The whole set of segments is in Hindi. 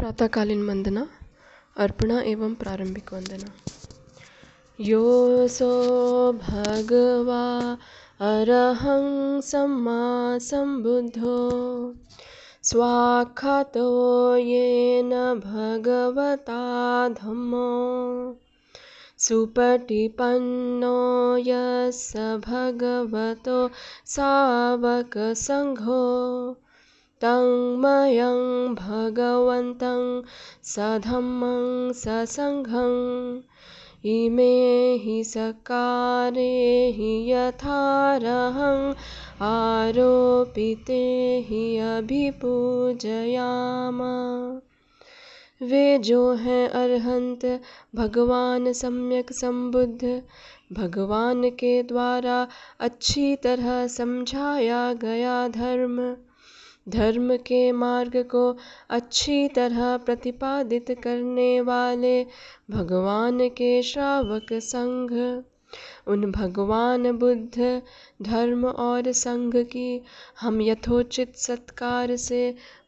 प्रातःकालीन वंदना अर्पणा एवं प्रारंभिक वंदना यो सो भगवा अरहं सम्मा सम्बुद्धो स्वाख्यातो येन भगवता धम्मो सुपटिपन्नो यस्य भगवतो सावकसङ्घो तं मयं भगवन्तं सधम्मं ससङ्घं इमे हि सकारे हि यथारहं आरोपिते हि अभिपूजयाम वे जो हैं अरहंत भगवान सम्यक संबुद्ध भगवान के द्वारा अच्छी तरह समझाया गया धर्म धर्म के मार्ग को अच्छी तरह प्रतिपादित करने वाले भगवान के श्रावक संघ उन भगवान बुद्ध धर्म और संघ की हम यथोचित सत्कार से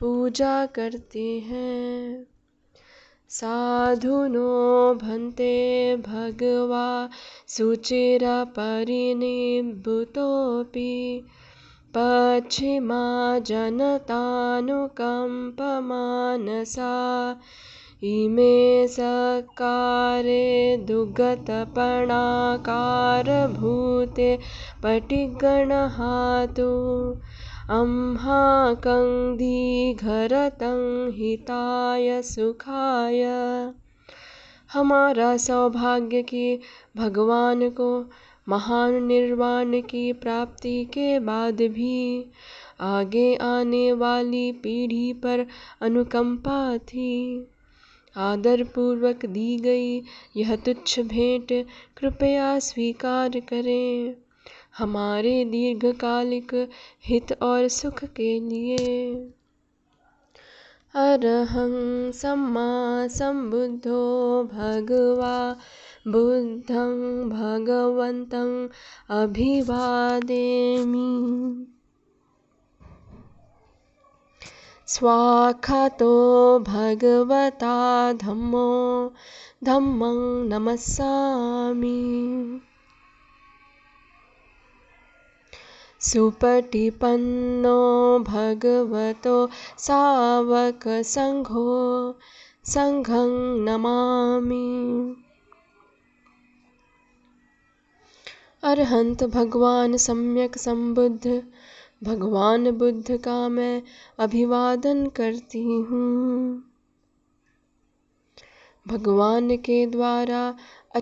पूजा करते हैं साधु नो भन्ते भगवा सुचिरा सुचिरपरिनिभुतोऽपि पश्चिमा जनतानुकम्पमानसा इमे सकारे पटिगण पटिगणः तु अम्हाकं दीघरतं हिताय सुखाय हमारा सौभाग्य की भगवान को महान निर्वाण की प्राप्ति के बाद भी आगे आने वाली पीढ़ी पर अनुकंपा थी आदरपूर्वक दी गई यह तुच्छ भेंट कृपया स्वीकार करें हमारे दीर्घकालिक हित और सुख के लिए अरहं सम्मा सम्बुद्धो भगवा बुद्धं भगवन्तम् अभिवादेमि स्वाखतो भगवता धम्मो धम्मं नमस्सामि सुपटिपन्नो भगवतो सावकसङ्घो सङ्घं नमामि अरहंत भगवान सम्यक संबुद्ध भगवान बुद्ध का मैं अभिवादन करती हूँ भगवान के द्वारा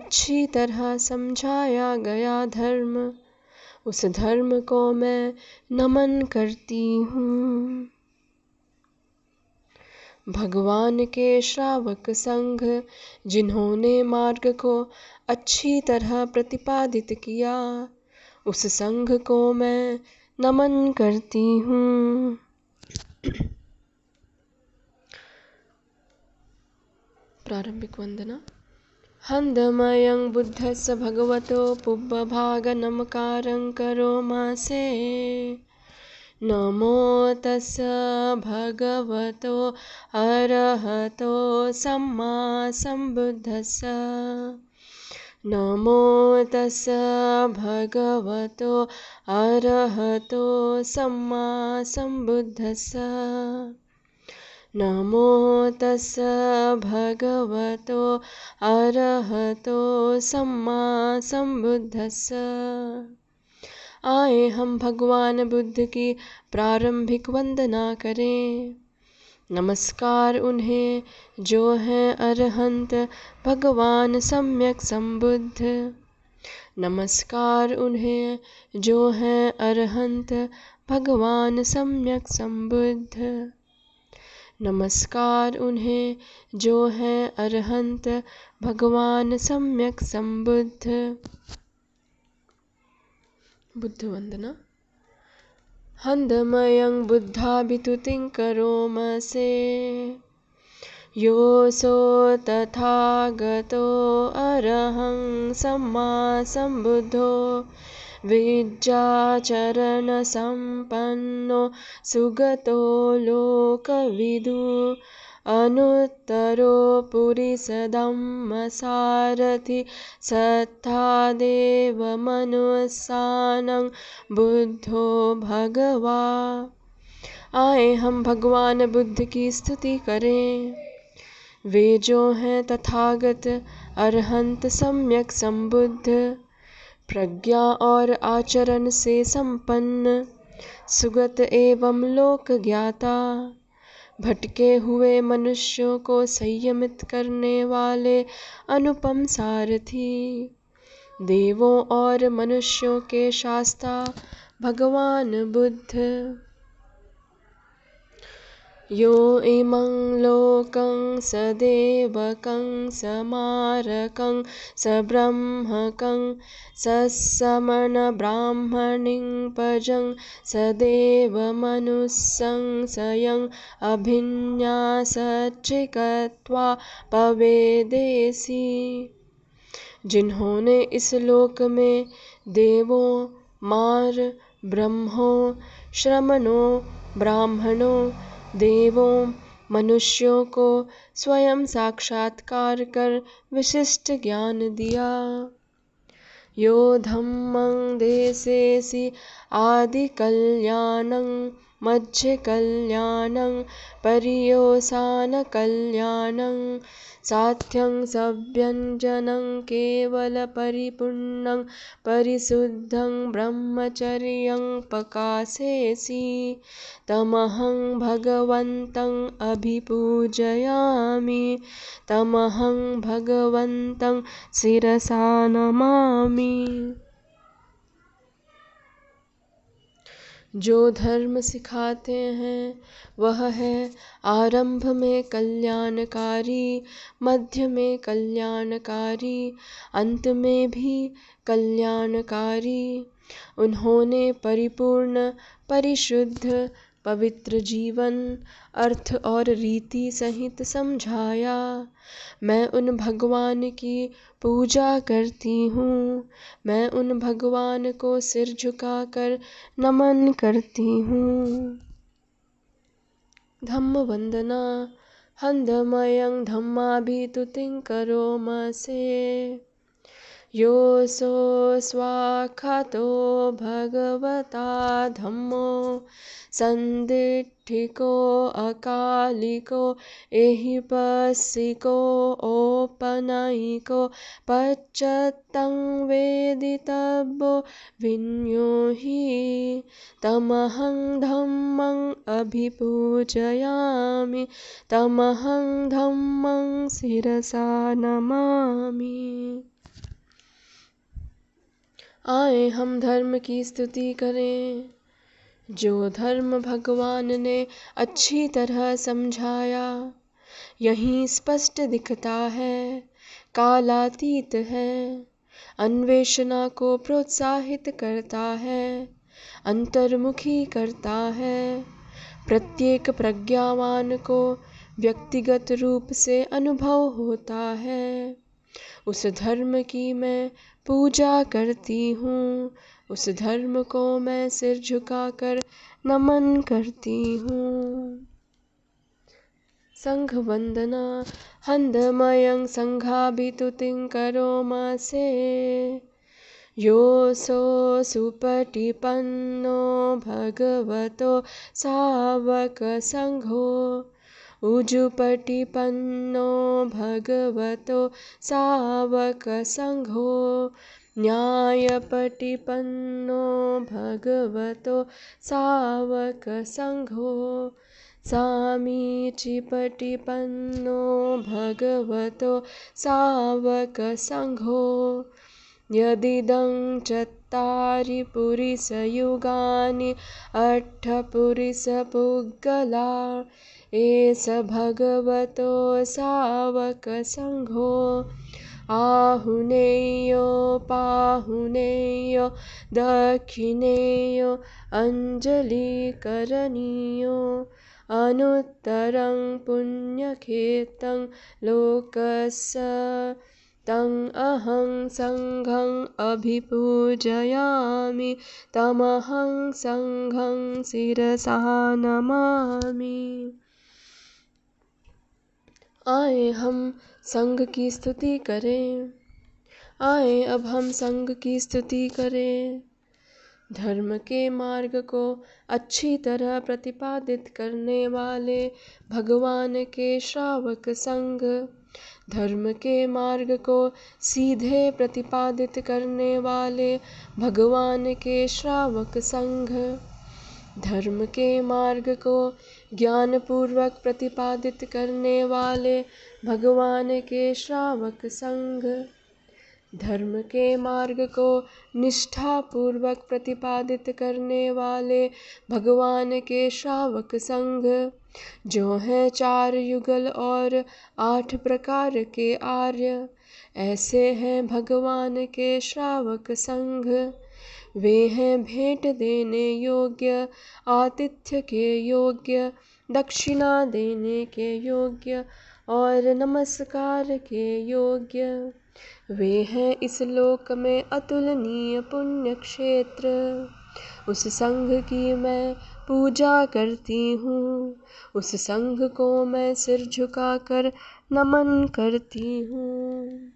अच्छी तरह समझाया गया धर्म उस धर्म को मैं नमन करती हूँ भगवान के श्रावक संघ जिन्होंने मार्ग को अच्छी तरह प्रतिपादित किया उस संघ को मैं नमन करती हूँ प्रारंभिक वंदना हन्दमयं बुद्धस्य भगवतो पुब्बभागनमकारं करो मासे नमो तस् भगवतो अरहतो सम्मा सम्बुद्धस्स नमो तस् भगवतो अरहतो सम्मा सम्बुद्धस्स नमो तस् भगवतो अरहतो सम्मा सम्बुद्धस्स आए हम भगवान बुद्ध की प्रारंभिक वंदना करें नमस्कार उन्हें जो हैं अरहंत भगवान सम्यक संबुद्ध नमस्कार उन्हें जो हैं अरहंत भगवान सम्यक संबुद्ध नमस्कार उन्हें जो हैं अरहंत भगवान सम्यक संबुद्ध बुद्धवन्दना हन्दमयं बुद्धाभितुतिं करोमसे योऽसौ तथागतो अरहं सम्मा सम्बुद्धो विद्याचरणसम्पन्नो सुगतो लोकविदु अनुत्तरोपुरि देव सत्तादेवमनुस्सानं बुद्धो भगवा आए हम भगवान बुद्ध की स्तुति करें वे जो हैं तथागत अरहंत सम्यक संबुद्ध प्रज्ञा और आचरण से संपन्न सुगत एवं लोक ज्ञाता भटके हुए मनुष्यों को संयमित करने वाले अनुपम सारथी देवों और मनुष्यों के शास्ता भगवान बुद्ध यो इमं लोकं सदेवकं समारकं सब्रह्मकं सस्समणब्राह्मणिं पजं सदेवमनुसंशयं अभिन्यासच्चिकत्वा पवेदेसी जिन्होंने इस लोक में देवों मार ब्रह्मों श्रमणों ब्राह्मणों देवों मनुष्यों को स्वयं साक्षात्कार कर विशिष्ट ज्ञान दिया यो धम्मं आदि कल्याणं मध्यकल्याणं परियोसानकल्याणं साथ्यं सव्यञ्जनं केवलं परिशुद्धं ब्रह्मचर्यं प्रकाशेसि तमहं भगवन्तं अभिपूजयामि तमहं भगवन्तं शिरसा नमामि जो धर्म सिखाते हैं वह है आरंभ में कल्याणकारी मध्य में कल्याणकारी अंत में भी कल्याणकारी उन्होंने परिपूर्ण परिशुद्ध पवित्र जीवन अर्थ और रीति सहित समझाया मैं उन भगवान की पूजा करती हूँ मैं उन भगवान को सिर झुका कर नमन करती हूँ धम्म वंदना धम्मा भी हन्दमयं करो मसे यो सो स्वाखतो भगवता धम्मो अकालिको सन्दिट्ठिकोऽकालिको एहिपस्सिकोऽपनयिको पच्चत्तं वेदितव्यो विन्यो हि तमहं धम्मं अभिपूजयामि तमहं धम्मं शिरसा नमामि आए हम धर्म की स्तुति करें जो धर्म भगवान ने अच्छी तरह समझाया यही स्पष्ट दिखता है कालातीत है अन्वेषणा को प्रोत्साहित करता है अंतर्मुखी करता है प्रत्येक प्रज्ञावान को व्यक्तिगत रूप से अनुभव होता है उस धर्म की मैं पूजा करती हूँ उस धर्म को मैं सिर झुका कर नमन करती हूँ संघ वंदना संघा भी करो संघाभितुतिङ्करो यो सो सुपटिपन्नो भगवतो सावक संघो उजुपटिपन्नो भगवतो सावकसङ्घो न्यायपटिपन्नो भगवतो सावकसङ्घो सामीचिपटिपन्नो भगवतो सावकसङ्घो यदिदं चत्तारि पुरिसयुगानि अट्ठपुरिसपुग्गला एस भगवतो सावक संघो आहुनेयो पाहुनेयो दक्षिणेयो अञ्जलिकरणीयो अनुत्तरं पुण्यखेतं लोकस तं अहं सङ्घम् अभिपूजयामि तमहं सङ्घं शिरसा नमामि आए हम संघ की स्तुति करें आए अब हम संघ की स्तुति करें धर्म के मार्ग को अच्छी तरह प्रतिपादित करने वाले भगवान के श्रावक संघ धर्म के मार्ग को सीधे प्रतिपादित करने वाले भगवान के श्रावक संघ धर्म के मार्ग को ज्ञानपूर्वक प्रतिपादित करने वाले भगवान के श्रावक संघ धर्म के मार्ग को निष्ठापूर्वक प्रतिपादित करने वाले भगवान के श्रावक संघ जो हैं चार युगल और आठ प्रकार के आर्य ऐसे हैं भगवान के श्रावक संघ वे हैं भेंट देने योग्य आतिथ्य के योग्य दक्षिणा देने के योग्य और नमस्कार के योग्य वे हैं इस लोक में अतुलनीय पुण्य क्षेत्र उस संघ की मैं पूजा करती हूँ उस संघ को मैं सिर झुका कर नमन करती हूँ